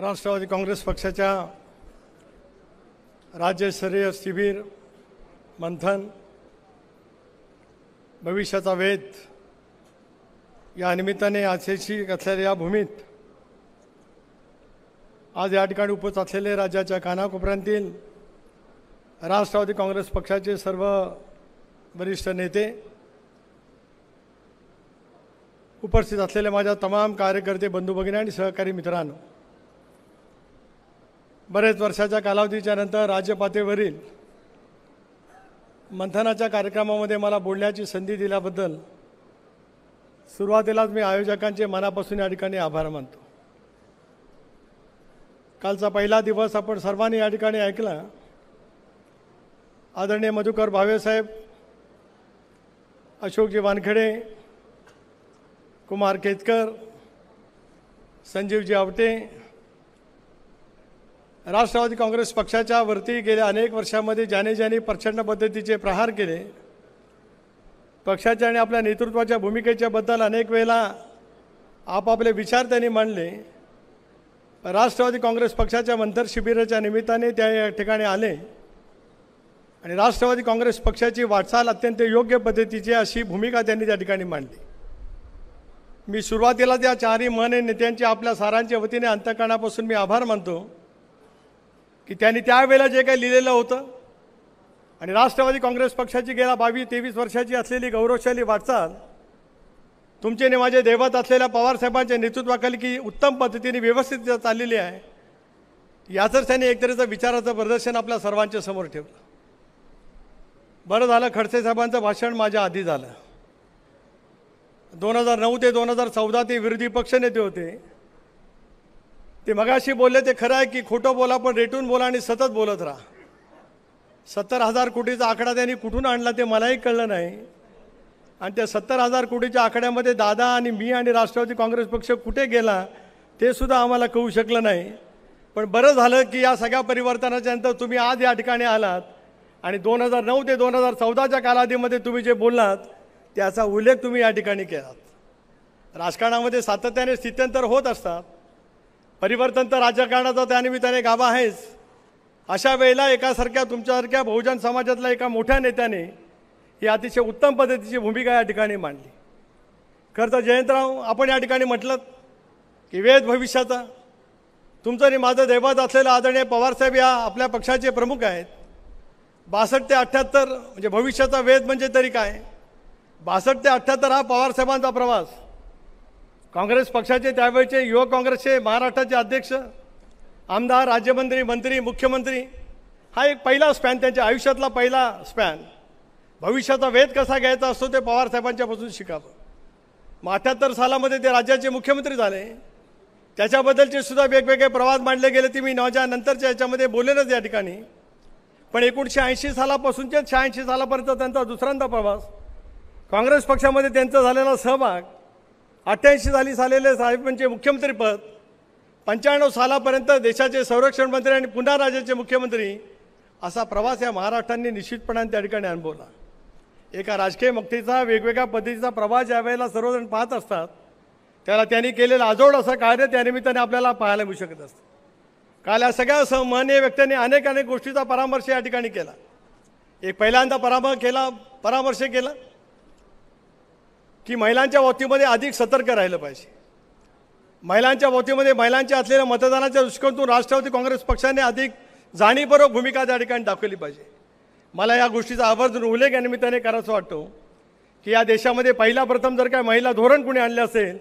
राष्ट्रवादी काँग्रेस पक्षाच्या राज्यस्तरीय शिबिर मंथन भविष्याचा वेध या निमित्ताने आशेशी असलेल्या या भूमीत आज या ठिकाणी उपस्थित असलेले राज्याच्या कानाकोपऱ्यांतील राष्ट्रवादी काँग्रेस पक्षाचे सर्व वरिष्ठ नेते उपस्थित असलेले माझ्या तमाम कार्यकर्ते बंधू भगिनी आणि सहकारी मित्रांनो बरेच वर्षाच्या कालावधीच्या नंतर राज्यपातेवरील मंथनाच्या कार्यक्रमामध्ये मला बोलण्याची संधी दिल्याबद्दल सुरुवातीलाच मी आयोजकांचे मनापासून या ठिकाणी आभार मानतो कालचा पहिला दिवस आपण सर्वांनी या ठिकाणी ऐकला आदरणीय मधुकर भावेसाहेब अशोकजी वानखेडे कुमार केतकर संजीवजी आवटे राष्ट्रवादी काँग्रेस पक्षाच्या वरती गेल्या अनेक वर्षामध्ये ज्याने ज्याने प्रचंड पद्धतीचे प्रहार केले पक्षाच्या आणि आपल्या नेतृत्वाच्या भूमिकेच्याबद्दल अनेक वेळेला आपापले विचार त्यांनी मांडले राष्ट्रवादी काँग्रेस पक्षाच्या मंथर शिबिराच्या निमित्ताने त्या या ठिकाणी आले आणि राष्ट्रवादी काँग्रेस पक्षाची वाटचाल अत्यंत योग्य पद्धतीची अशी भूमिका त्यांनी त्या ठिकाणी मांडली मी सुरुवातीला त्या चारही मने नेत्यांचे आपल्या सारांच्या वतीने अंतकरणापासून मी आभार मानतो की त्यांनी त्यावेळेला जे काही लिहिलेलं होतं आणि राष्ट्रवादी काँग्रेस पक्षाची गेल्या बावीस तेवीस वर्षाची असलेली गौरवशाली वाटचाल तुमचे आणि माझे दैवत असलेल्या पवारसाहेबांच्या नेतृत्वाखाली की उत्तम पद्धतीने व्यवस्थित चाललेली आहे याचंच त्यांनी एकतरीचं विचाराचं प्रदर्शन आपल्या सर्वांच्या समोर ठेवलं बरं झालं खडसे साहेबांचं भाषण माझ्या आधी झालं दोन हजार नऊ ते दोन हजार चौदा ते विरोधी पक्षनेते होते ते मगाशी बोलले ते खरं आहे की खोटं बोला पण रेटून बोला आणि सतत बोलत राहा सत्तर हजार कोटीचा आकडा त्यांनी कुठून आणला ते मलाही कळलं नाही आणि त्या सत्तर हजार कोटीच्या आकड्यामध्ये दादा आणि मी आणि राष्ट्रवादी काँग्रेस पक्ष कुठे गेला ते सुद्धा आम्हाला कळू शकलं नाही पण बरं झालं की या सगळ्या परिवर्तनाच्या नंतर तुम्ही आज या ठिकाणी आलात आणि दोन हजार नऊ ते दोन हजार चौदाच्या कालावधीमध्ये तुम्ही जे बोललात त्याचा उल्लेख तुम्ही या ठिकाणी केलात राजकारणामध्ये सातत्याने स्थित्यंतर होत असतात परिवर्तन तर राजकारणाचा त्यानिमित्ताने गाभा आहेच अशा वेळेला एकासारख्या तुमच्यासारख्या बहुजन समाजातल्या एका मोठ्या नेत्याने ही अतिशय उत्तम पद्धतीची भूमिका या ठिकाणी मांडली खरं तर जयंतराव आपण या ठिकाणी म्हटलं की वेद भविष्याचा तुमचं आणि माझं दैवत असलेलं आदरणीय पवारसाहेब या आपल्या पक्षाचे प्रमुख आहेत बासष्ट ते अठ्ठ्याहत्तर म्हणजे भविष्याचा वेद म्हणजे तरी काय बासष्ट ते अठ्ठ्याहत्तर हा पवारसाहेबांचा प्रवास काँग्रेस पक्षाचे त्यावेळचे युवक काँग्रेसचे महाराष्ट्राचे अध्यक्ष आमदार राज्यमंत्री मंत्री मुख्यमंत्री हा एक पहिला स्पॅन त्यांच्या आयुष्यातला पहिला स्पॅन भविष्याचा वेध कसा घ्यायचा असतो ते पवारसाहेबांच्यापासून शिकावं मग अठ्याहत्तर सालामध्ये ते राज्याचे मुख्यमंत्री झाले त्याच्याबद्दलचे सुद्धा वेगवेगळे प्रवास मांडले गेले ती मी नवजा नंतरच्या याच्यामध्ये बोलेनच या ठिकाणी पण एकोणीसशे ऐंशी सालापासूनच्या शहाऐंशी सालापर्यंत त्यांचा दुसऱ्यांदा प्रवास काँग्रेस पक्षामध्ये त्यांचा झालेला सहभाग अठ्ठ्याऐंशी साली झालेले साहेब म्हणजे मुख्यमंत्रीपद पंच्याण्णव सालापर्यंत देशाचे संरक्षण मंत्री आणि पुन्हा राज्याचे मुख्यमंत्री असा प्रवास या महाराष्ट्रांनी निश्चितपणाने त्या ठिकाणी अनुभवला एका राजकीय मुक्तीचा वेगवेगळ्या पद्धतीचा प्रवास वेळेला सर्वजण पाहत असतात त्याला त्यांनी केलेलं अजोड असं कार्य त्यानिमित्ताने आपल्याला पाहायला मिळू शकत असतं काल या सगळ्या सहमान्य व्यक्त्यांनी अनेक अनेक गोष्टीचा परामर्श या ठिकाणी केला एक पहिल्यांदा परामर्श केला परामर्श केला की महिलांच्या बाबतीमध्ये अधिक सतर्क राहिलं पाहिजे महिलांच्या बाबतीमध्ये महिलांच्या असलेल्या मतदानाच्या दृष्टिकोनातून राष्ट्रवादी काँग्रेस पक्षाने अधिक जाणीवपूर्वक भूमिका त्या ठिकाणी दाखवली पाहिजे मला या गोष्टीचा आवर्जून उल्लेख या निमित्ताने वाटतो की या देशामध्ये पहिला प्रथम जर काय महिला धोरण कुणी आणलं असेल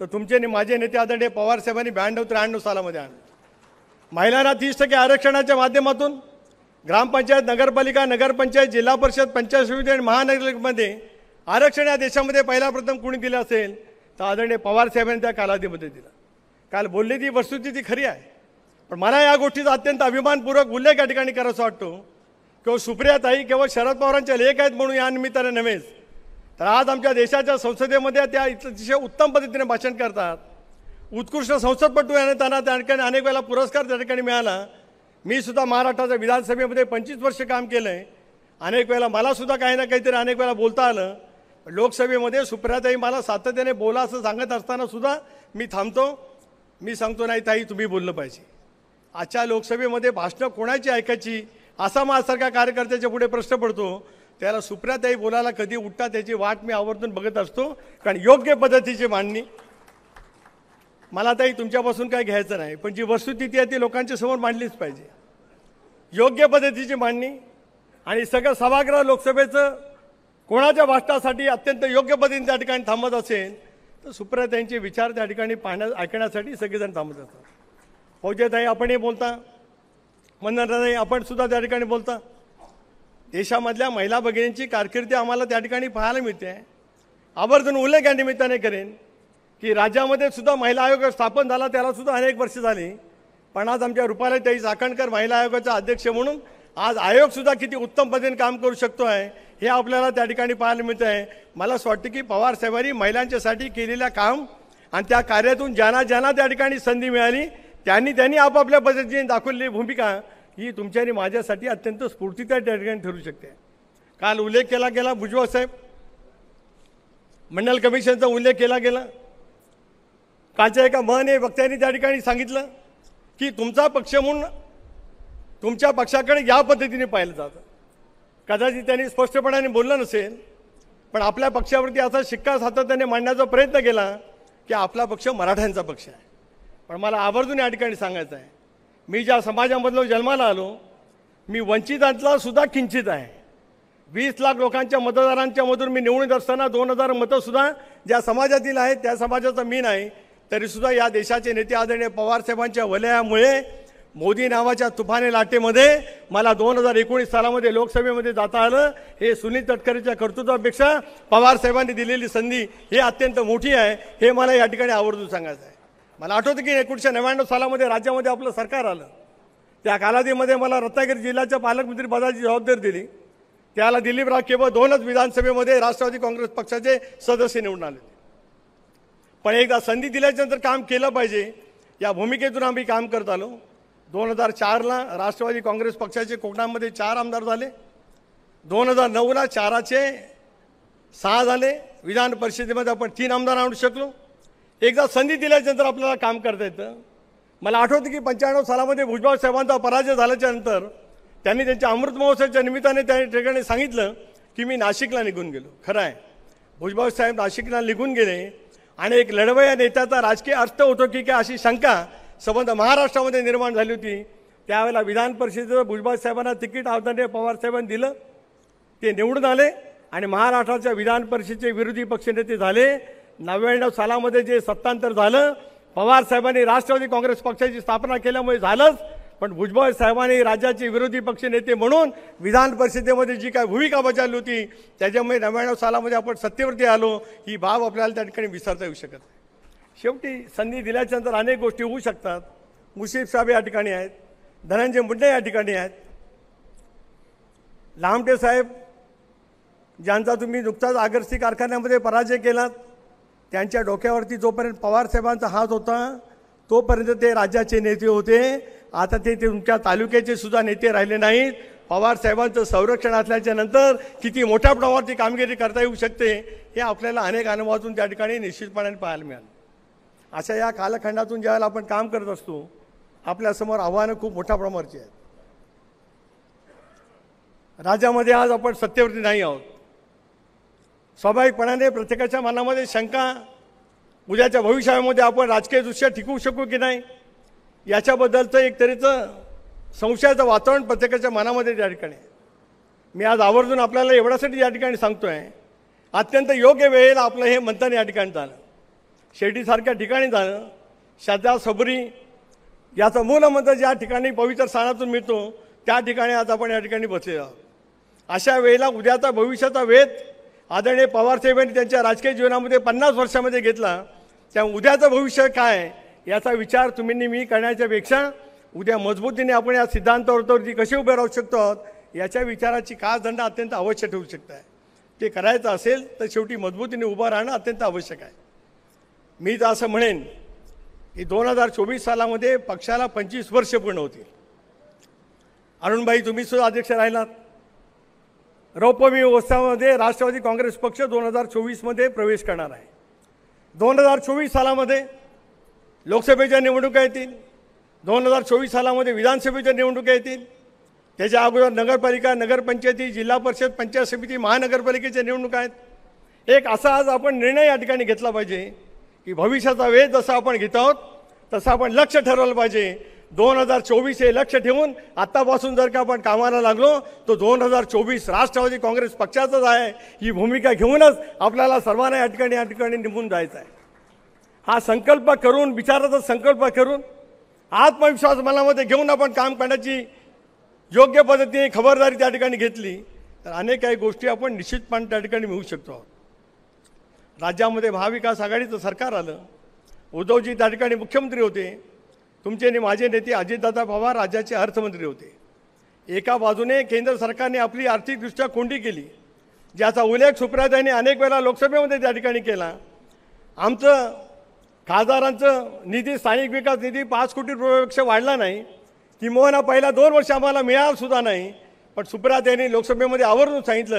तर तुमचे आणि माझे नेते आदरणीय पवारसाहेबांनी ब्याण्णव त्र्याण्णव सालामध्ये आणलं महिलांना तीस टक्के आरक्षणाच्या माध्यमातून ग्रामपंचायत नगरपालिका नगरपंचायत जिल्हा परिषद पंचायत समिती आणि महानगरमध्ये आरक्षण या देशामध्ये पहिला प्रथम कोणी दिलं असेल तर आदरणीय पवारसाहेबांनी त्या कालावधीमध्ये दिला काल बोलले ती वस्तुस्थिती ती खरी आहे पण मला या गोष्टीचा अत्यंत अभिमानपूर्वक उल्लेख या ठिकाणी करायचा वाटतो किंवा सुप्रियाताई केवळ शरद पवारांच्या लेख आहेत म्हणून या निमित्ताने नव्हेच तर आज आमच्या देशाच्या संसदेमध्ये त्या अतिशय उत्तम पद्धतीने भाषण करतात उत्कृष्ट संसदपटू याने त्यांना त्या ठिकाणी अनेक वेळेला पुरस्कार त्या ठिकाणी मिळाला मी सुद्धा महाराष्ट्राच्या विधानसभेमध्ये पंचवीस वर्ष काम केलं आहे अनेक वेळेला मलासुद्धा काही ना काहीतरी अनेक वेळेला बोलता आलं लोकसभेमध्ये सुप्रियाताई मला सातत्याने बोला असं सांगत असताना सुद्धा मी थांबतो मी सांगतो नाही ताई तुम्ही बोललं पाहिजे आजच्या लोकसभेमध्ये भाषणं कोणाची ऐकायची असा माझ्यासारख्या कार्यकर्त्याच्या पुढे प्रश्न पडतो त्याला सुप्रियाताई बोलायला कधी उठता त्याची वाट मी आवर्तून बघत असतो कारण योग्य पद्धतीची मांडणी मला ताई तुमच्यापासून काय घ्यायचं नाही पण जी वस्तुस्थिती आहे ती लोकांच्या समोर मांडलीच पाहिजे योग्य पद्धतीची मांडणी आणि सगळं सभागृह लोकसभेचं कोणाच्या भाषणासाठी अत्यंत योग्य पद्धतीने त्या ठिकाणी थांबत असेल तर सुप्रिया त्यांचे विचार त्या ठिकाणी पाहण्या ऐकण्यासाठी सगळेजण थांबत असतात फौजेताई आपणही बोलता मंदनताई आपण सुद्धा त्या ठिकाणी बोलता देशामधल्या महिला भगिनींची कारकिर्दी आम्हाला त्या ठिकाणी पाहायला मिळते आवर्जून उल्लेख या निमित्ताने करेन की राज्यामध्ये सुद्धा महिला आयोग स्थापन झाला त्याला सुद्धा अनेक वर्ष झाली पण आज आमच्या रुपाला त्याई चाकणकर महिला आयोगाचा अध्यक्ष म्हणून आज आयोगसुद्धा किती उत्तम पद्धतीने काम करू शकतो आहे हे आपल्याला त्या ठिकाणी पाहायला मिळतं आहे मला असं वाटतं की पवार साहेबांनी महिलांच्यासाठी केलेलं काम आणि त्या कार्यातून ज्यांना ज्यांना त्या ठिकाणी संधी मिळाली त्यांनी त्यांनी आपापल्या पद्धतीने दाखवलेली भूमिका ही तुमच्या आणि माझ्यासाठी अत्यंत स्फूर्तीदायी त्या ठिकाणी ठरू शकते काल उल्लेख केला गेला भुजबळ साहेब मंडल कमिशनचा उल्लेख केला गेला कालच्या एका मन वक्त्यांनी त्या ठिकाणी सांगितलं की तुमचा पक्ष म्हणून तुमच्या पक्षाकडे या पद्धतीने पाहिलं जातं कदाचित त्यांनी स्पष्टपणाने बोललं नसेल पण आपल्या पक्षावरती असा शिक्का सातत्याने मांडण्याचा प्रयत्न केला की आपला पक्ष मराठ्यांचा पक्ष आहे पण मला आवर्जून या ठिकाणी सांगायचं आहे मी ज्या समाजामधलो जन्माला आलो मी वंचितांतला सुद्धा किंचित आहे वीस लाख लोकांच्या मतदारांच्या मधून मी निवडून असताना दोन हजार मतंसुद्धा ज्या समाजातील आहेत त्या समाजाचा मी नाही तरीसुद्धा या देशाचे नेते आदरणीय पवारसाहेबांच्या वलयामुळे मोदी नावाच्या तुफाने लाटेमध्ये मला दोन हजार एकोणीस सालामध्ये लोकसभेमध्ये जाता आलं हे सुनील तटकरेच्या कर्तृत्वापेक्षा पवारसाहेबांनी दिलेली संधी ही अत्यंत मोठी आहे हे मला या ठिकाणी आवर्जून सांगायचं आहे मला आठवतं की एकोणीसशे नव्याण्णव सालामध्ये राज्यामध्ये आपलं सरकार आलं त्या कालावधीमध्ये मला रत्नागिरी जिल्ह्याच्या पालकमंत्री पदाची जबाबदारी दिली त्याला दिलीपराव केवळ दोनच विधानसभेमध्ये राष्ट्रवादी काँग्रेस पक्षाचे सदस्य निवडून आले पण एकदा संधी दिल्याच्यानंतर काम केलं पाहिजे या भूमिकेतून आम्ही काम करत आलो दोन हजार चारला राष्ट्रवादी काँग्रेस पक्षाचे कोकणामध्ये चार आमदार झाले दोन हजार नऊला चाराचे सहा झाले विधान परिषदेमध्ये आपण तीन आमदार आणू शकलो एकदा संधी दिल्याच्यानंतर आपल्याला काम करता येतं मला आठवतं की पंच्याण्णव सालामध्ये भुजबळ साहेबांचा पराजय झाल्याच्यानंतर त्यांनी त्यांच्या अमृत महोत्सवाच्या निमित्ताने त्या ठिकाणी सांगितलं की मी नाशिकला निघून गेलो खरं आहे भुजबळ साहेब नाशिकला निघून गेले आणि एक लढवया नेत्याचा राजकीय अर्थ होतो की काय अशी शंका संबंध महाराष्ट्रामध्ये निर्माण झाली होती त्यावेळेला विधान परिषदेचं भुजबळ साहेबांना तिकीट पवार पवारसाहेबांनी दिलं ते निवडून आले आणि महाराष्ट्राच्या विधान परिषदेचे विरोधी पक्षनेते झाले नव्याण्णव सालामध्ये जे सत्तांतर झालं पवारसाहेबांनी राष्ट्रवादी काँग्रेस पक्षाची स्थापना केल्यामुळे झालंच पण भुजबळ साहेबांनी राज्याचे विरोधी पक्ष नेते म्हणून विधान परिषदेमध्ये जी काय भूमिका बजावली होती त्याच्यामुळे नव्याण्णव सालामध्ये आपण सत्तेवरती आलो ही बाब आपल्याला त्या ठिकाणी विसरता येऊ शकत शेवटी संधी दिल्याच्यानंतर अनेक गोष्टी होऊ शकतात मुशीफ साहेब या ठिकाणी आहेत धनंजय मुंडे या ठिकाणी आहेत लामटे साहेब ज्यांचा तुम्ही नुकताच आगर्सी कारखान्यामध्ये पराजय केलात त्यांच्या डोक्यावरती जोपर्यंत पवारसाहेबांचा हात होता तोपर्यंत ते राज्याचे नेते होते आता ते तुमच्या तालुक्याचे सुद्धा नेते राहिले नाहीत पवारसाहेबांचं संरक्षण असल्याच्या नंतर किती मोठ्या प्रमाणावरती कामगिरी करता येऊ शकते हे आपल्याला अनेक अनुभवातून त्या ठिकाणी निश्चितपणे पाहायला मिळालं अशा या कालखंडातून ज्यावेळेला आपण काम करत असतो आपल्यासमोर आव्हानं खूप मोठ्या प्रमाणाची आहेत राज्यामध्ये आज आपण सत्तेवरती नाही आहोत स्वाभाविकपणाने प्रत्येकाच्या मनामध्ये शंका उद्याच्या भविष्यामध्ये आपण राजकीयदृष्ट्या टिकवू शकू की नाही याच्याबद्दलचं एक संशयाचं वातावरण प्रत्येकाच्या मनामध्ये त्या ठिकाणी मी आज आवर्जून आपल्याला एवढ्यासाठी या ठिकाणी सांगतो आहे अत्यंत योग्य वेळेला आपलं हे मंथन या ठिकाणी झालं शेडीसारख्या ठिकाणी झालं श्रद्धा सबरी याचं मूलमंत्र ज्या ठिकाणी पवित्र स्थानातून मिळतो त्या ठिकाणी आज आपण या ठिकाणी बसलेलो आहोत अशा वेळेला उद्याचा भविष्याचा वेध आदरणीय पवारसाहेबांनी त्यांच्या राजकीय जीवनामध्ये पन्नास वर्षामध्ये घेतला त्यामुळे उद्याचं भविष्य काय याचा विचार तुम्ही मी करण्याच्यापेक्षा उद्या मजबूतीने आपण या सिद्धांतावरती कसे उभे राहू शकतो याच्या विचाराची खास दंड अत्यंत आवश्यक ठेवू शकत आहे ते करायचं असेल तर शेवटी मजबूतीने उभं राहणं अत्यंत आवश्यक आहे मी तर असं म्हणेन की दोन हजार चोवीस सालामध्ये पक्षाला पंचवीस वर्ष पूर्ण होतील अरुणबाई तुम्ही सुद्धा अध्यक्ष राहिलात रौपमी व्यवस्थामध्ये राष्ट्रवादी काँग्रेस पक्ष दोन हजार चोवीसमध्ये प्रवेश करणार आहे दोन हजार चोवीस सालामध्ये लोकसभेच्या निवडणुका येतील दोन हजार चोवीस सालामध्ये विधानसभेच्या निवडणुका येतील त्याच्या अगोदर नगरपालिका नगरपंचायती जिल्हा परिषद पंचायत समिती महानगरपालिकेच्या निवडणुका आहेत एक असा आज आपण निर्णय या ठिकाणी घेतला पाहिजे की भविष्याचा वेध जसा आपण घेत आहोत तसं आपण लक्ष ठरवलं पाहिजे दोन हजार चोवीस हे लक्ष ठेवून आत्तापासून जर का आपण कामाला लागलो तो दोन हजार चोवीस राष्ट्रवादी काँग्रेस पक्षाचाच आहे ही भूमिका घेऊनच आपल्याला सर्वांना या ठिकाणी या ठिकाणी निघून जायचं आहे हा संकल्प करून विचाराचा संकल्प करून आत्मविश्वास मनामध्ये घेऊन आपण काम करण्याची योग्य पद्धतीने खबरदारी त्या ठिकाणी घेतली तर अनेक काही गोष्टी आपण निश्चितपणे त्या ठिकाणी मिळू शकतो राज्यामध्ये महाविकास आघाडीचं सरकार आलं उद्धवजी त्या ठिकाणी मुख्यमंत्री होते तुमचे आणि माझे नेते अजितदादा पवार राज्याचे अर्थमंत्री होते एका बाजूने केंद्र सरकारने आपली आर्थिकदृष्ट्या कोंडी केली ज्याचा उल्लेख सुप्रियाताईने अनेक वेळा लोकसभेमध्ये त्या ठिकाणी केला आमचं खासदारांचं निधी स्थानिक विकास निधी पाच कोटी रुपयापेक्षा वाढला नाही मोहना पहिला दोन वर्ष आम्हाला मिळालासुद्धा नाही पण यांनी लोकसभेमध्ये आवर्जून सांगितलं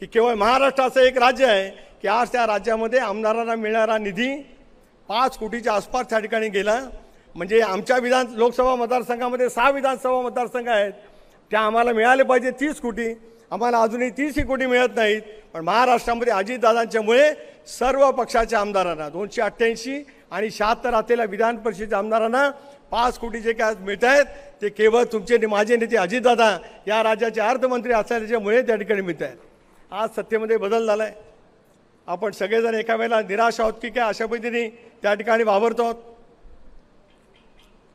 की केवळ महाराष्ट्र असं एक राज्य आहे की आज त्या राज्यामध्ये आमदारांना मिळणारा निधी पाच कोटीच्या आसपास त्या ठिकाणी गेला म्हणजे आमच्या विधान लोकसभा मतदारसंघामध्ये सहा विधानसभा मतदारसंघ आहेत त्या आम्हाला मिळाले पाहिजे तीस कोटी आम्हाला अजूनही तीसही कोटी मिळत नाहीत पण महाराष्ट्रामध्ये अजितदादांच्यामुळे सर्व पक्षाच्या आमदारांना दोनशे अठ्ठ्याऐंशी आणि शहात्तर असलेल्या विधान परिषदेच्या आमदारांना पाच कोटी जे काय मिळत आहेत ते केवळ तुमचे माझे नेते अजितदादा या राज्याचे अर्थमंत्री असल्याच्यामुळे त्या ठिकाणी मिळत आहेत आज सत्तेमध्ये बदल झाला आहे आपण सगळेजण एका वेळेला निराश आहोत की काय अशा पद्धतीने त्या ठिकाणी वावरतो आहोत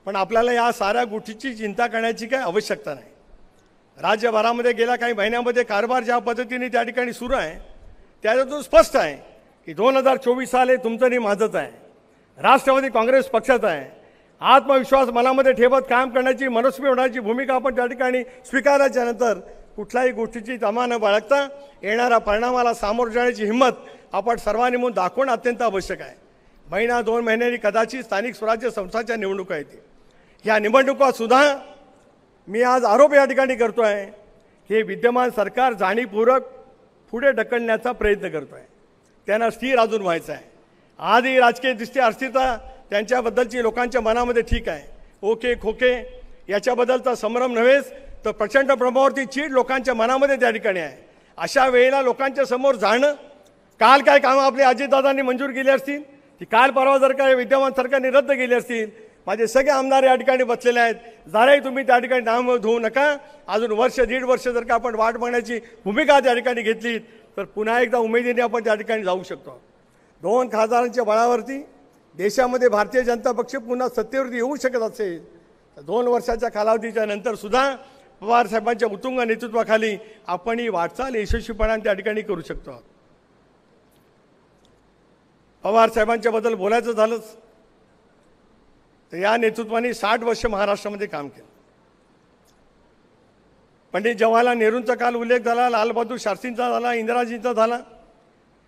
पण आपल्याला या साऱ्या गोष्टीची चिंता करण्याची काही आवश्यकता नाही राज्यभरामध्ये गेल्या काही महिन्यामध्ये कारभार ज्या पद्धतीने त्या ठिकाणी सुरू आहे त्याच्यातून स्पष्ट आहे की दोन हजार चोवीस साल हे तुमचं नाही माझंच आहे राष्ट्रवादी काँग्रेस पक्षाचा आहे आत्मविश्वास मनामध्ये ठेवत काम करण्याची मनस्वी होण्याची भूमिका आपण त्या ठिकाणी स्वीकारायच्यानंतर कुठल्याही गोष्टीची जमा न बाळगता येणाऱ्या परिणामाला सामोरं जाण्याची हिंमत आपण सर्वांनी म्हणून दाखवणं अत्यंत आवश्यक आहे महिना दोन महिन्यांनी कदाचित स्थानिक स्वराज्य संस्थांच्या निवडणुका येते या निवडणुकासुद्धा मी आज आरोप या ठिकाणी करतो आहे हे विद्यमान सरकार जाणीवपूर्वक पुढे ढकलण्याचा प्रयत्न करतो आहे त्यांना स्थिर अजून व्हायचं आहे आधी राजकीय दृष्ट्या अस्थिरता त्यांच्याबद्दलची लोकांच्या मनामध्ये ठीक आहे ओके खोके याच्याबद्दलचा संभ्रम नव्हेच तर प्रचंड प्रमाणावरती चीड लोकांच्या मनामध्ये त्या ठिकाणी आहे अशा वेळेला लोकांच्या समोर जाणं काल काय कामं आपले अजितदादांनी मंजूर केली असतील ती काल परवा जर काय विद्यमान सरकारने रद्द केली असतील माझे सगळे आमदार या ठिकाणी बसलेले आहेत जराही तुम्ही त्या ठिकाणी नाम धुवू नका अजून वर्ष दीड वर्ष जर का आपण वाट बघण्याची भूमिका त्या ठिकाणी घेतली तर पुन्हा एकदा उमेदीने आपण त्या ठिकाणी जाऊ शकतो दोन खासदारांच्या बळावरती देशामध्ये भारतीय जनता पक्ष पुन्हा सत्तेवरती येऊ शकत असेल दोन वर्षाच्या कालावधीच्या नंतरसुद्धा पवारसाहेबांच्या उतुंग नेतृत्वाखाली आपण ही वाटचाल यशस्वीपणाने त्या ठिकाणी करू शकतो आहोत पवारसाहेबांच्याबद्दल बोलायचं झालंच तर या नेतृत्वाने साठ वर्ष महाराष्ट्रामध्ये काम केलं पंडित जवाहरलाल नेहरूंचा काल उल्लेख झाला लालबहादूर शास्त्रींचा झाला इंदिराजींचा झाला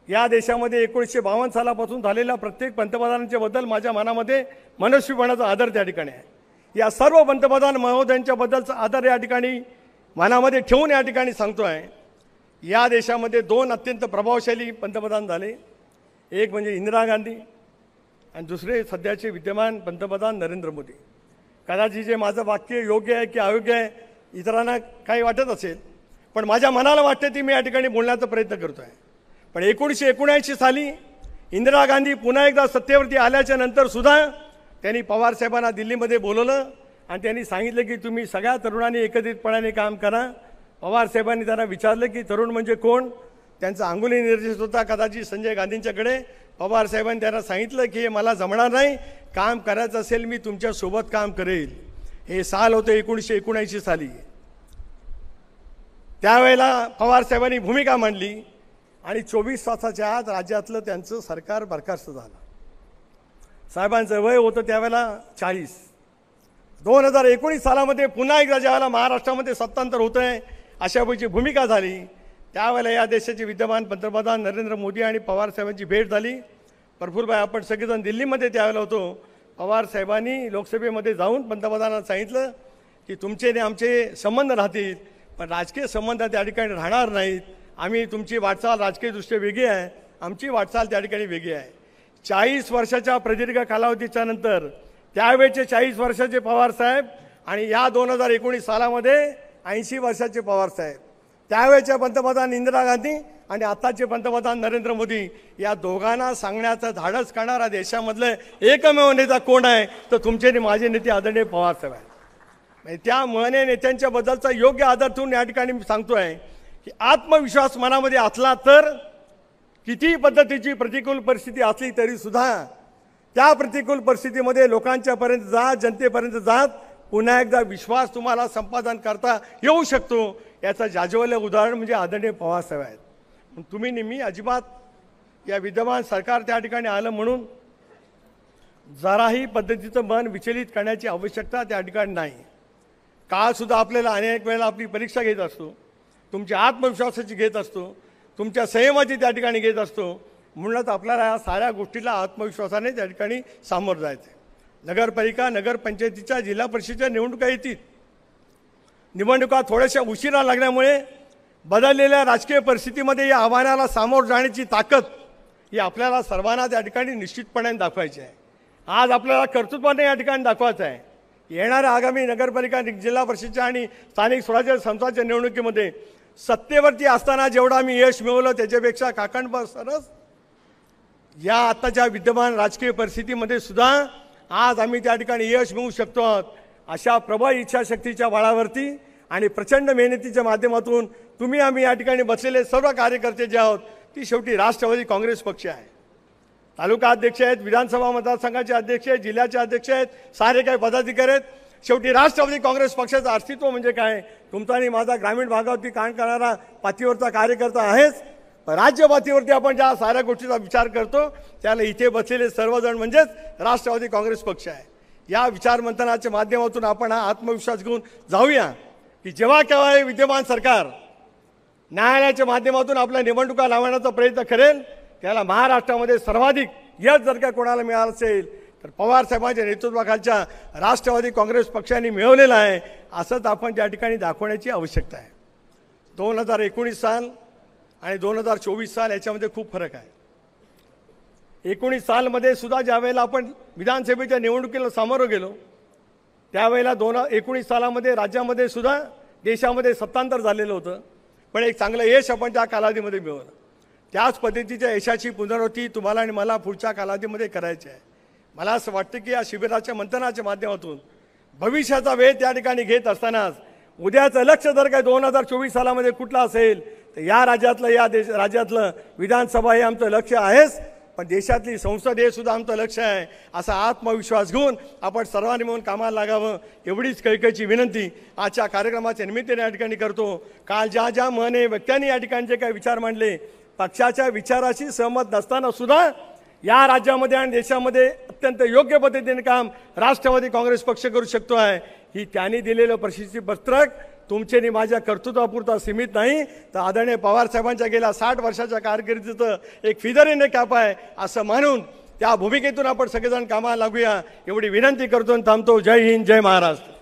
या देशामध्ये एकोणीसशे बावन्न सालापासून झालेल्या प्रत्येक पंतप्रधानांच्या बद्दल माझ्या मनामध्ये मनस्वीपणाचा आदर त्या ठिकाणी आहे या सर्व पंतप्रधान महोदयांच्याबद्दलचा आदर या ठिकाणी मनामध्ये ठेवून या ठिकाणी सांगतो आहे या देशामध्ये दोन अत्यंत प्रभावशाली पंतप्रधान झाले एक म्हणजे इंदिरा गांधी आणि दुसरे सध्याचे विद्यमान पंतप्रधान नरेंद्र मोदी कदाचित जे माझं वाक्य योग्य आहे की अयोग्य आहे इतरांना काही वाटत असेल पण माझ्या मनाला वाटतं ती मी या ठिकाणी बोलण्याचा प्रयत्न करतो आहे पण एकोणीसशे एकोणऐंशी साली इंदिरा गांधी पुन्हा एकदा सत्तेवरती आल्याच्या नंतरसुद्धा त्यांनी पवारसाहेबांना दिल्लीमध्ये बोलवलं आणि त्यांनी सांगितलं की तुम्ही सगळ्या तरुणांनी एकत्रितपणाने काम करा पवारसाहेबांनी त्यांना विचारलं की तरुण म्हणजे कोण त्यांचा अंगुली निर्देश होता कदाचित संजय गांधींच्याकडे पवारसाहेबांनी त्यांना सांगितलं की हे मला जमणार नाही काम करायचं असेल मी तुमच्यासोबत काम करेल हे साल होते एकोणीसशे एकोणऐंशी साली त्यावेळेला पवारसाहेबांनी भूमिका मांडली आणि चोवीस तासाच्या आत राज्यातलं त्यांचं सरकार बरखास्त झालं साहेबांचं वय होतं त्यावेळेला चाळीस दोन हजार एकोणीस सालामध्ये पुन्हा एकदा ज्यावेळेला महाराष्ट्रामध्ये सत्तांतर होतं आहे अशा अशापैकी भूमिका झाली त्यावेळेला या देशाचे विद्यमान पंतप्रधान नरेंद्र मोदी आणि पवारसाहेबांची भेट झाली प्रफुलभाई आपण सगळेजण दिल्लीमध्ये त्यावेळेला होतो पवारसाहेबांनी लोकसभेमध्ये जाऊन पंतप्रधानांना सांगितलं की तुमचे आणि आमचे संबंध राहतील पण राजकीय संबंध त्या ठिकाणी राहणार नाहीत आम्ही तुमची वाटचाल राजकीयदृष्ट्या वेगळी आहे आमची वाटचाल त्या ठिकाणी वेगळी आहे चाळीस वर्षाच्या प्रदीर्घ कालावधीच्या नंतर त्यावेळेचे चाळीस वर्षाचे पवार साहेब आणि या दोन हजार एकोणीस सालामध्ये ऐंशी वर्षाचे साहेब त्यावेळेच्या पंतप्रधान इंदिरा गांधी आणि आताचे पंतप्रधान नरेंद्र मोदी या दोघांना सांगण्याचं धाडस करणारा देशामधलं एकमेव नेता कोण आहे तर तुमचे माझे नेते आदरणीय पवारसाहेब आहेत म्हणजे त्या मने बद्दलचा योग्य आदर ठेवून या ठिकाणी मी सांगतो आहे की आत्मविश्वास मनामध्ये असला तर कितीही पद्धतीची प्रतिकूल परिस्थिती असली तरी सुद्धा त्या प्रतिकूल परिस्थितीमध्ये लोकांच्यापर्यंत जा जनतेपर्यंत जात पुन्हा एकदा विश्वास तुम्हाला संपादन करता येऊ शकतो याचा जाजवलं उदाहरण म्हणजे आदरणीय पवारसाहेब आहेत तुम्ही नेहमी अजिबात या विद्यमान सरकार त्या ठिकाणी आलं म्हणून जराही पद्धतीचं मन विचलित करण्याची आवश्यकता त्या ठिकाणी नाही काळसुद्धा आपल्याला अनेक वेळेला आपली परीक्षा घेत असतो तुमच्या आत्मविश्वासाची घेत असतो तुमच्या संयमाची त्या ठिकाणी घेत असतो म्हणूनच आपल्याला या साऱ्या गोष्टीला आत्मविश्वासाने त्या ठिकाणी सामोरं जायचं नगरपालिका नगरपंचायतीच्या जिल्हा परिषदेच्या निवडणुका येतील निवडणुका थोड्याशा उशिरा लागल्यामुळे बदललेल्या राजकीय परिस्थितीमध्ये या आव्हानाला सामोरं जाण्याची ताकद ही आपल्याला सर्वांना त्या ठिकाणी निश्चितपणे दाखवायची आहे आज आपल्याला कर्तृत्वाने या ठिकाणी दाखवायचं आहे येणाऱ्या आगामी नगरपालिका जिल्हा परिषदच्या आणि स्थानिक स्वराज्य संस्थांच्या निवडणुकीमध्ये सत्तेवरती असताना जेवढा मी यश मिळवलं त्याच्यापेक्षा सरस या आत्ताच्या विद्यमान राजकीय परिस्थितीमध्ये सुद्धा आज आम्ही त्या ठिकाणी यश मिळवू शकतो आहोत अशा प्रबळ इच्छाशक्तीच्या बाळावरती आणि प्रचंड मेहनतीच्या माध्यमातून तुम्ही आम्ही या ठिकाणी बसलेले सर्व कार्यकर्ते जे आहोत ती शेवटी राष्ट्रवादी काँग्रेस पक्ष आहे तालुका अध्यक्ष आहेत विधानसभा मतदारसंघाचे अध्यक्ष आहेत जिल्ह्याचे अध्यक्ष आहेत सारे काही पदाधिकारी आहेत शेवटी राष्ट्रवादी काँग्रेस पक्षाचं अस्तित्व म्हणजे काय तुमचा आणि माझा ग्रामीण भागावरती काम करणारा पातीवरचा कार्यकर्ता आहेच राज्य पातीवरती आपण ज्या साऱ्या गोष्टीचा विचार करतो त्याला इथे बसलेले सर्वजण म्हणजेच राष्ट्रवादी काँग्रेस पक्ष आहे या विचारमंथनाच्या माध्यमातून आपण हा आत्मविश्वास घेऊन जाऊया की जेव्हा केव्हा हे विद्यमान सरकार न्यायालयाच्या माध्यमातून आपल्या निवडणुका लावण्याचा प्रयत्न करेल त्याला महाराष्ट्रामध्ये सर्वाधिक यश जर का कोणाला मिळालं असेल तर पवार साहेबांच्या नेतृत्वाखालच्या राष्ट्रवादी काँग्रेस पक्षाने मिळवलेलं आहे असंच आपण त्या ठिकाणी दाखवण्याची आवश्यकता आहे दोन हजार एकोणीस साल आणि दोन हजार चोवीस साल याच्यामध्ये खूप फरक आहे एकोणीस सालमध्ये सुद्धा ज्यावेळेला आपण विधानसभेच्या निवडणुकीला सामोरं गेलो त्यावेळेला दोन एकोणीस सालामध्ये राज्यामध्ये सुद्धा देशामध्ये सत्तांतर झालेलं होतं पण एक चांगलं यश आपण त्या कालावधीमध्ये मिळवलं त्याच पद्धतीच्या यशाची पुनरावृत्ती तुम्हाला आणि मला पुढच्या कालावधीमध्ये करायची आहे मला असं वाटतं की या शिबिराच्या मंथनाच्या माध्यमातून भविष्याचा वेळ त्या ठिकाणी घेत असतानाच उद्याचं लक्ष जर काय दोन हजार चोवीस सालामध्ये कुठलं असेल तर या राज्यातलं या देश राज्यातलं विधानसभा हे आमचं लक्ष आहेच पण देशातली संसद हे सुद्धा आमचं लक्ष आहे असा आत्मविश्वास घेऊन आपण सर्वांनी मिळून कामाला लागावं एवढीच कैकेची विनंती आजच्या कार्यक्रमाच्या निमित्ताने या ठिकाणी करतो काल ज्या ज्या मने व्यक्त्यांनी या ठिकाणी जे काही विचार मांडले पक्षाच्या विचाराशी सहमत नसताना सुद्धा या राज्यामध्ये आणि देशामध्ये अत्यंत योग्य पद्धतीने काम राष्ट्रवादी काँग्रेस पक्ष करू शकतो आहे ही त्यांनी दिलेलं प्रशिक्षित पत्रक तुमचे आणि माझ्या कर्तृत्वापुरता सीमित नाही तर आदरणीय पवारसाहेबांच्या गेल्या साठ वर्षाच्या कारकिर्दीचं एक फिदरीने कॅप आहे असं मानून त्या भूमिकेतून आपण सगळेजण कामाला लागूया एवढी विनंती करतो आणि थांबतो जय हिंद जय महाराष्ट्र